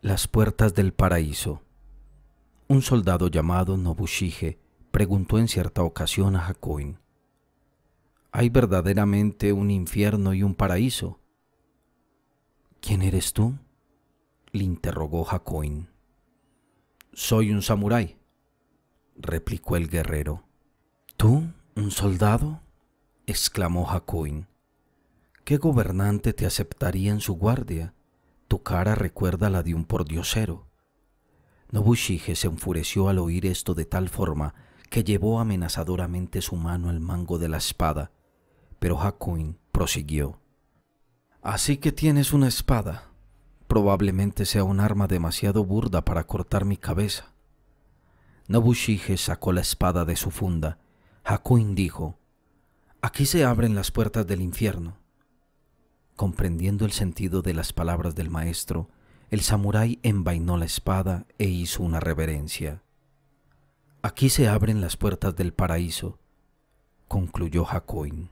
Las puertas del paraíso. Un soldado llamado Nobushige preguntó en cierta ocasión a Hakoin: ¿Hay verdaderamente un infierno y un paraíso? ¿Quién eres tú? le interrogó Hakoin. Soy un samurái, replicó el guerrero. ¿Tú, un soldado? exclamó Hakoin. ¿Qué gobernante te aceptaría en su guardia? Tu cara recuerda la de un pordiosero. Nobushige se enfureció al oír esto de tal forma que llevó amenazadoramente su mano al mango de la espada, pero Hakuin prosiguió. Así que tienes una espada. Probablemente sea un arma demasiado burda para cortar mi cabeza. Nobushige sacó la espada de su funda. Hakuin dijo, Aquí se abren las puertas del infierno. Comprendiendo el sentido de las palabras del maestro, el samurái envainó la espada e hizo una reverencia. Aquí se abren las puertas del paraíso, concluyó Hakoin.